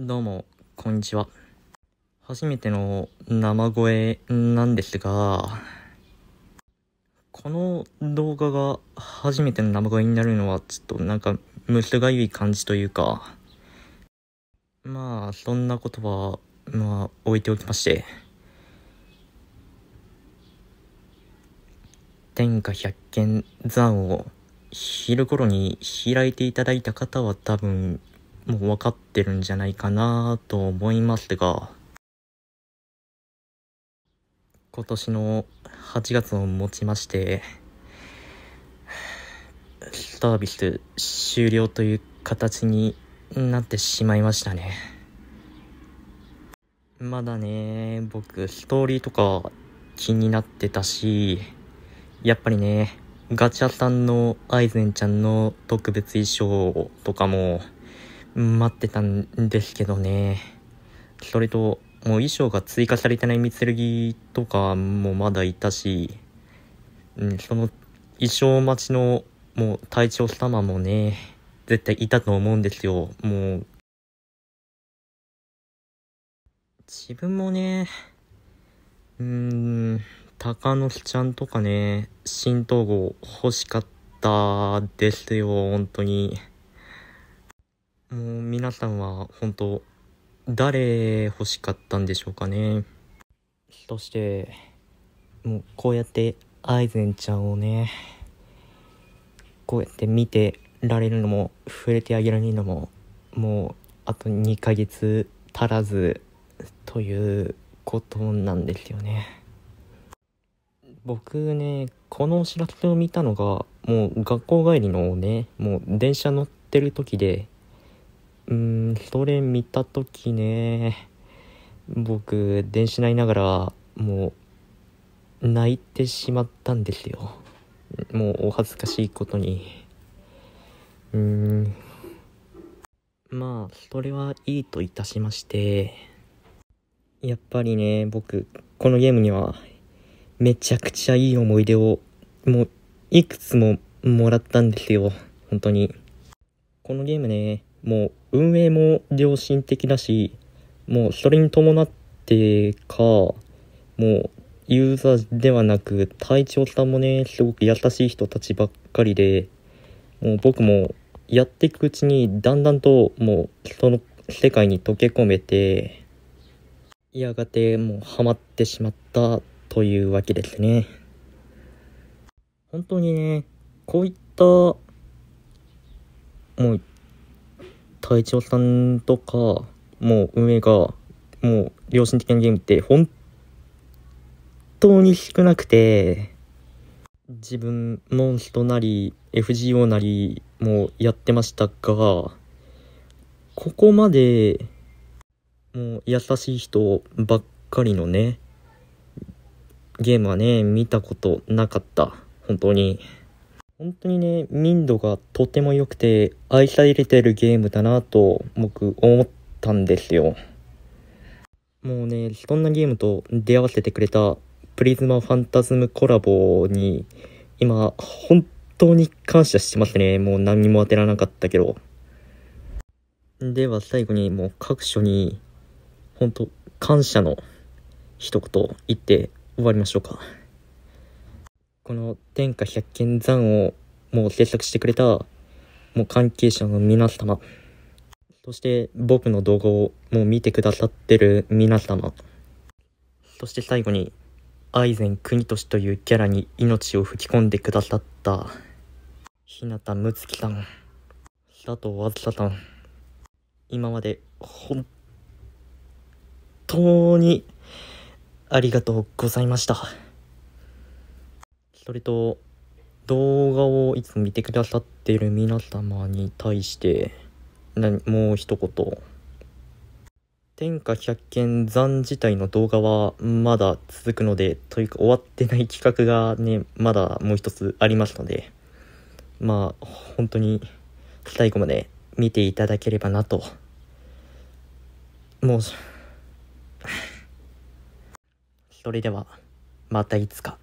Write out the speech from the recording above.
どうも、こんにちは。初めての生声なんですが、この動画が初めての生声になるのはちょっとなんかむすがゆい感じというか、まあそんなことは、まあ置いておきまして、天下百軒山を昼頃に開いていただいた方は多分もう分かってるんじゃないかなと思いますが、今年の8月をもちまして、サービス終了という形になってしまいましたね。まだね、僕、ストーリーとか気になってたし、やっぱりね、ガチャさんのアイゼンちゃんの特別衣装とかも、待ってたんですけどね。それと、もう衣装が追加されてない蜜剣とかもまだいたし、うん、その衣装待ちのもう隊長様もね、絶対いたと思うんですよ。もう、自分もね、うーん、高野木ちゃんとかね、新統合欲しかったですよ、本当に。もう皆さんは本当誰欲しかったんでしょうかねそしてもうこうやってアイゼンちゃんをねこうやって見てられるのも触れてあげられるのももうあと2ヶ月足らずということなんですよね僕ねこのお知らせを見たのがもう学校帰りのねもう電車乗ってる時でうーん、それ見たときね、僕、電子内ながら、もう、泣いてしまったんですよ。もう、お恥ずかしいことに。うーん。まあ、それはいいといたしまして、やっぱりね、僕、このゲームには、めちゃくちゃいい思い出を、もう、いくつももらったんですよ。本当に。このゲームね、もう、運営も良心的だしもうそれに伴ってかもうユーザーではなく隊長さんもねすごく優しい人たちばっかりでもう僕もやっていくうちにだんだんともうその世界に溶け込めてやがてもうハマってしまったというわけですね本当にねこういったもう太一郎さんとか、もう運営が、もう良心的なゲームって本当に少なくて、自分、モンストなり、FGO なりもやってましたが、ここまで、もう優しい人ばっかりのね、ゲームはね、見たことなかった。本当に。本当にね、民度がとても良くて、愛されてるゲームだなと、僕、思ったんですよ。もうね、そんなゲームと出会わせてくれた、プリズマファンタズムコラボに、今、本当に感謝してますね。もう何にも当てらなかったけど。では最後に、もう各所に、本当感謝の一言言って終わりましょうか。この天下百軒山をもう制作してくれた、もう関係者の皆様、そして僕の動画をもう見てくださってる皆様、そして最後に、愛禅国俊というキャラに命を吹き込んでくださった、日向睦月さん、佐藤あずさん、今まで本当にありがとうございました。それと、動画をいつも見てくださっている皆様に対して、もう一言。天下百見残自体の動画はまだ続くので、というか終わってない企画がね、まだもう一つありますので、まあ、本当に最後まで見ていただければなと。もう、それでは、またいつか。